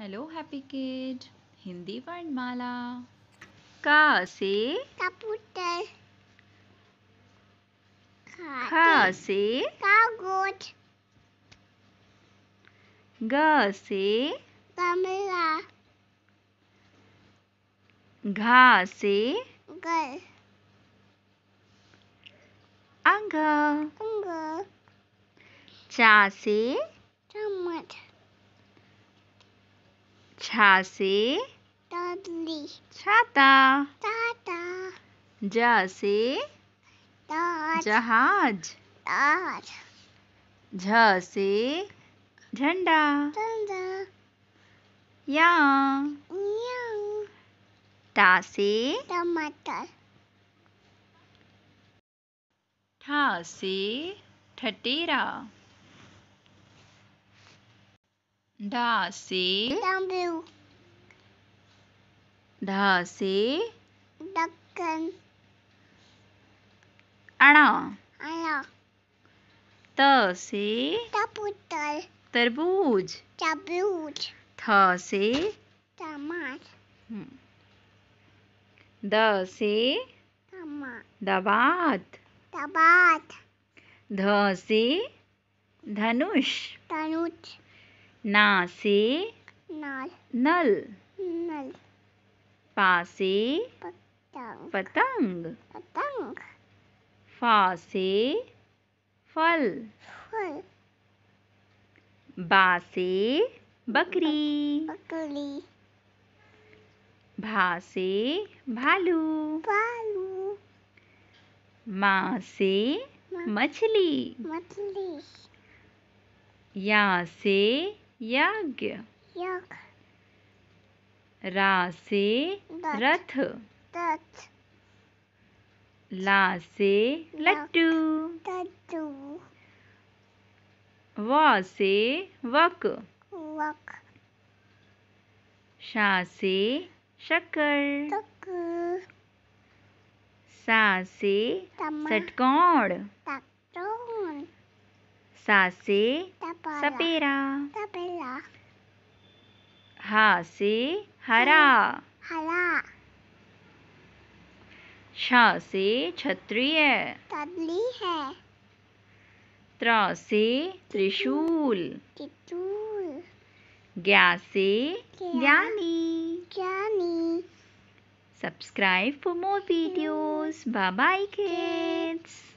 Hello happy kid Hindi वर्णमाला का से कबूतर खा से कागोट ग से कमला घा से गल अंग चा से चम्मच छा अच्छा से छाता जा से जहाज झ से झंडा या टा से टमाटर ठा से ठटेरा से ढा अणा तरबूज तरबूज टमाटर हम्म। दबात दबात धनुष धनुष ना से नल नल नल पासे पतंग पतंग पतंग फासे फल फल बासे बकरी बकरी भासे भालू भालू मासे मछली मछली यहाँ से यज्ञ रा से रथ ला से लट्टू व से वक शा से शकर सा से षटकोण सा से सपेरा हा से हरा हरा छा से क्षत्रिय है त्रा से त्रिशूल ज्ञा से ज्ञानी ज्ञानी subscribe for more videos bye bye kids